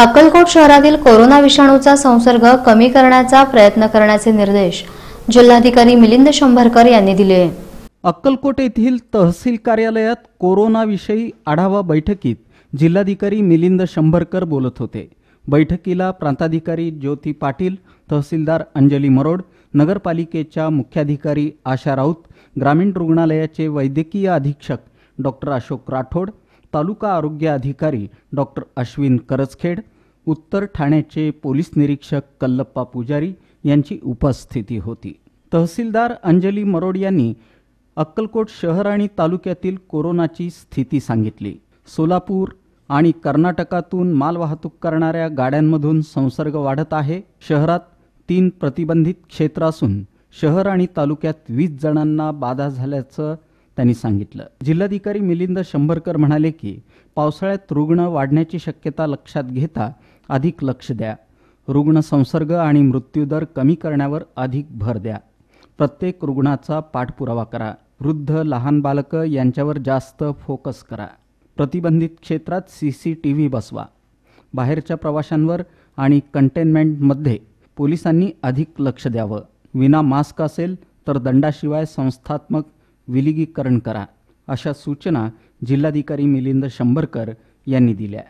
अक्कलकोट शहरातील कोरोना विषाणूचा संसर्ग कमी करण्याचा प्रयत्न करण्याचे निर्देश जिल्हाधिकारी मिलिंद शंभरकर यांनी दिले अक्कलकोट येथील तहसील कार्यालयात कोरोनाविषयी आढावा बैठकीत जिल्हाधिकारी मिलिंद शंभरकर बोलत होते बैठकीला प्रांताधिकारी ज्योती पाटील तहसीलदार अंजली मरोड नगरपालिकेच्या मुख्याधिकारी आशा राऊत ग्रामीण रुग्णालयाचे वैद्यकीय अधीक्षक डॉक्टर अशोक राठोड तालुका आरोग्य अधिकारी डॉक्टर अश्विन करजखेड उत्तर ठाण्याचे पोलीस निरीक्षक कल्लप्पा पुजारी यांची उपस्थिती होती तहसीलदार अंजली मरोड यांनी अक्कलकोट शहर आणि तालुक्यातील कोरोनाची स्थिती सांगितली सोलापूर आणि कर्नाटकातून मालवाहतूक करणाऱ्या गाड्यांमधून संसर्ग वाढत आहे शहरात तीन प्रतिबंधित क्षेत्र असून शहर आणि तालुक्यात वीस जणांना बाधा झाल्याचं त्यांनी सांगितलं जिल्हाधिकारी मिलिंद शंभरकर म्हणाले की पावसाळ्यात रुग्ण वाढण्याची शक्यता लक्षात घेता अधिक लक्ष द्या रुग्ण संसर्ग आणि मृत्यूदर कमी करण्यावर अधिक भर द्या प्रत्येक रुग्णाचा पाठपुरावा करा वृद्ध लहान बालकं यांच्यावर जास्त फोकस करा प्रतिबंधित क्षेत्रात सी सी टी व्ही बसवा बाहेरच्या प्रवाशांवर आणि कंटेनमेंटमध्ये पोलिसांनी अधिक लक्ष द्यावं विना मास्क असेल तर दंडाशिवाय संस्थात्मक विलगीकरण करा अशा सूचना जिल्हाधिकारी मिलिंद शंभरकर यांनी दिल्या